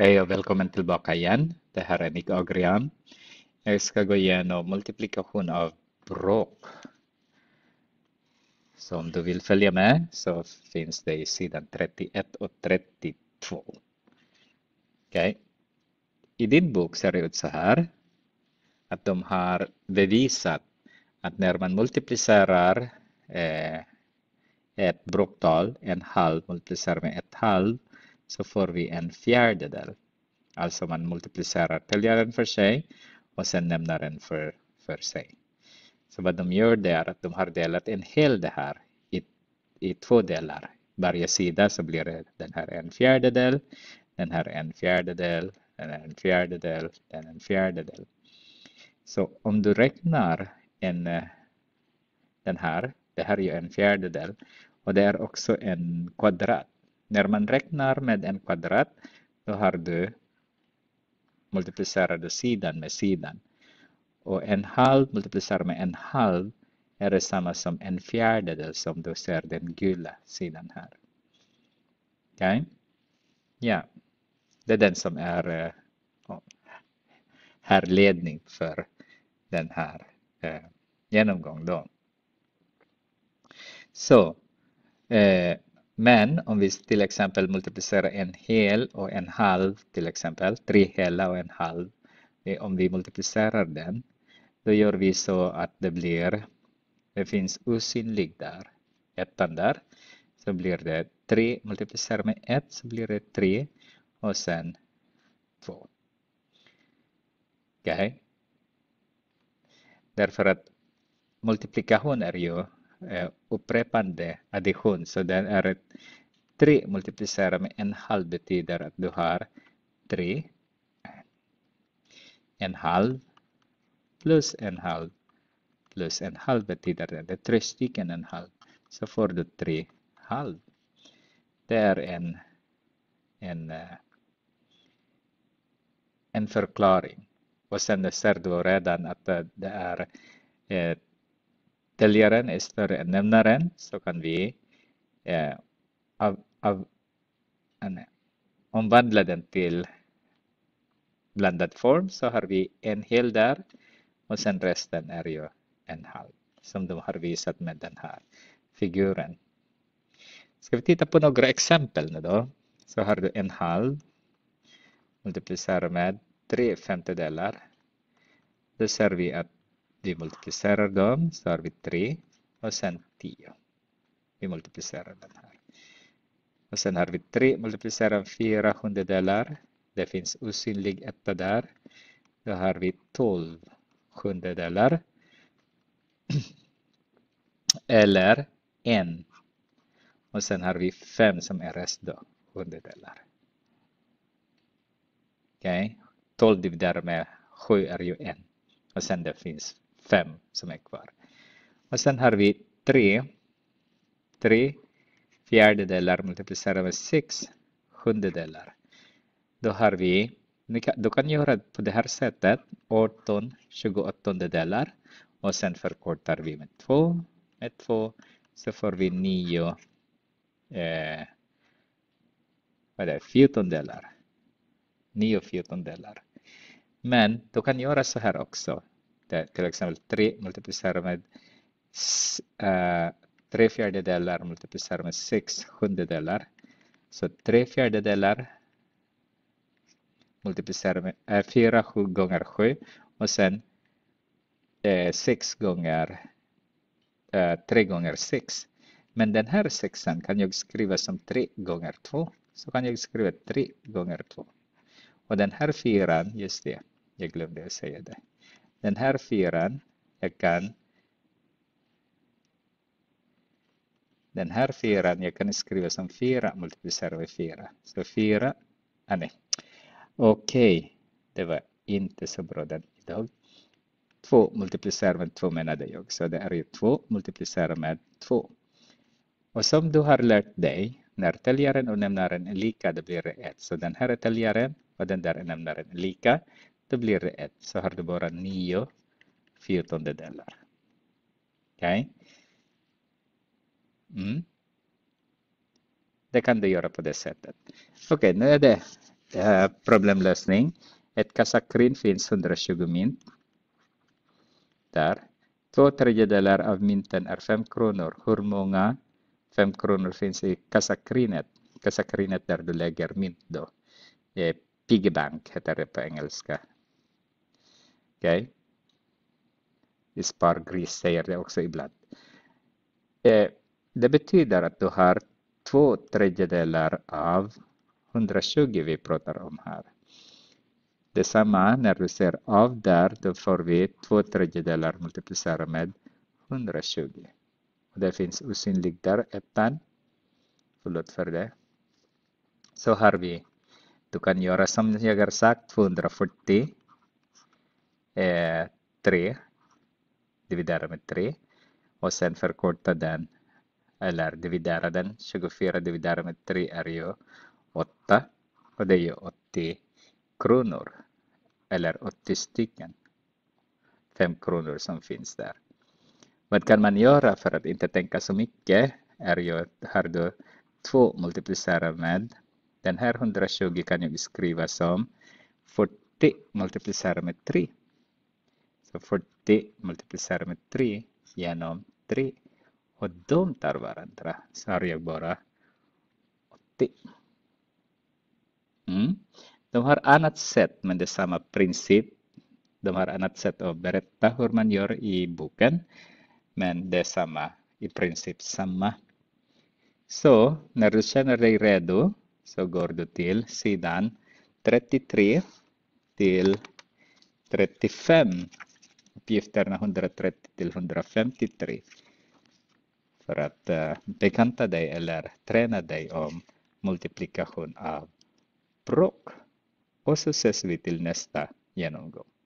Hej och välkommen tillbaka igen. Det här är Nick Agrian. Jag ska gå igenom multiplikation av bråk. Så om du vill följa med så finns det i sidan 31 och 32. Okay. I din bok ser det ut så här att de har bevisat att när man multiplicerar eh, ett bråktal, en halv multiplicerar med ett halv så får vi en fjärdedel. Alltså man multiplicerar följaren för sig och sen nämnaren för, för sig. Så vad de gör det är att de har delat en hel det här i, i två delar. Varje sida så blir det den här en fjärdedel, den här en fjärdedel, den här en fjärdedel, den en fjärdedel. Så om du räknar en, eh, den här, det här är ju en fjärdedel och det är också en kvadrat. När man räknar med en kvadrat, då har du multiplicerade sidan med sidan. Och en halv multiplicerar med en halv är det samma som en fjärdedel som du ser den gula sidan här. Okej? Okay? Ja, det är den som är eh, oh, härledning för den här eh, genomgången. Då. Så, eh, men om vi till exempel multiplicerar en hel och en halv, till exempel tre hela och en halv, om vi multiplicerar den, då gör vi så att det blir, det finns osynlig där, ettan där, så blir det 3 multiplicerar med 1 så blir det 3 och sen 2. Okej? Okay. Därför att multiplikation är ju eh, upprepande addition. Så den är ett 3 multiplicerat med en halv betyder att du har tre, en halv plus en halv plus en halv betyder det. Det är tre stycken en halv. Så får du tre halv. Det är en, en, eh, en förklaring. Och sen ser du redan att det är ett eh, delgaren är större än nämnaren så kan vi eh, av, av, eh, nej, omvandla den till blandad form så har vi en hel där och sen resten är ju en halv som de har visat med den här figuren. Ska vi titta på några exempel nu då? Så har du en halv multiplicerar med tre femtedelar. Då ser vi att vi multiplicerar dem så har vi 3 och sen 10. Vi multiplicerar den här. Och sen har vi 3 multiplicerar 4 hundradelar. Det finns osynlig etta där. Då har vi 12 sjundedelar. Eller 1. Och sen har vi 5 som är rest då, hundradelar. Okej, okay. 12 dividerat med 7 är ju 1. Och sen det finns 5 som är kvar. Och sen har vi 3. 3 fjärdedelar multiplicerat med 6 sjundedelar. Då har vi, du kan göra på det här sättet, 18 tjugoåttondedelar och sen förkortar vi med 2, med 2 så får vi 9, eh, vad är det, delar. 9 14 delar. Men du kan göra så här också där till exempel 3 multiplicerar med uh, eh, 3 fjärdedelar multiplicerar med 6 sjundedelar. Så 3 fjärdedelar multiplicerar med 4 7 gånger 7 och sen eh, 6 gånger eh, 3 gånger 6. Men den här sexan kan jag skriva som 3 gånger 2. Så kan jag skriva 3 gånger 2. Och den här fyran, just det, jag glömde att säga det. Den här fyran, jag kan den här fyran, jag kan skriva som fyra multiplicerar med fyra. Så fyra, ah, nej. Okej, okay. det var inte så bra den idag. Två multiplicerar med två menade jag, så det är ju två multiplicerar med två. Och som du har lärt dig, när täljaren och nämnaren är lika, då blir det ett. Så den här är täljaren och den där är nämnaren lika. Då blir det 1. Så har du bara 9 fjortondedelar. Okej? Okay? Mm. Det kan du göra på det sättet. Okej, okay, nu är det äh, problemlösning. Ett kassakrin finns 120 mynt. Där. Två tredjedelar av mynten är 5 kronor. Hur många 5 kronor finns i kassakrinet? Kassakrinet där du lägger mynt då. Det eh, är piggy bank heter det på engelska. Okej? Okay? Spargris säger det också ibland. Eh, det betyder att du har två tredjedelar av 120 vi pratar om här. Detsamma när du ser av där, då får vi två tredjedelar multiplicerar med 120. Och det finns osynligt där, ettan. Förlåt för det. Så har vi, du kan göra som jag har sagt, 240 eh, 3, dividera med 3 och sen förkorta den eller dividera den. 24 dividera med 3 är ju 8 och det är ju 80 kronor eller 80 stycken 5 kronor som finns där. Vad kan man göra för att inte tänka så mycket är ju har du 2 multiplicerar med den här 120 kan jag skriva som 40 multiplicerar med 3 40 multiplicerar med 3 genom 3 och de tar varandra. Så har jag bara 80. Mm. De har annat sätt men det är samma princip. De har annat sätt att berätta hur man gör i boken. Men det är samma, i princip samma. Så när du känner dig redo så går du till sidan 33 till 35 uppgifterna 130 till 153 för att eh, bekanta dig eller träna dig om multiplikation av språk. Och så ses vi till nästa genomgång.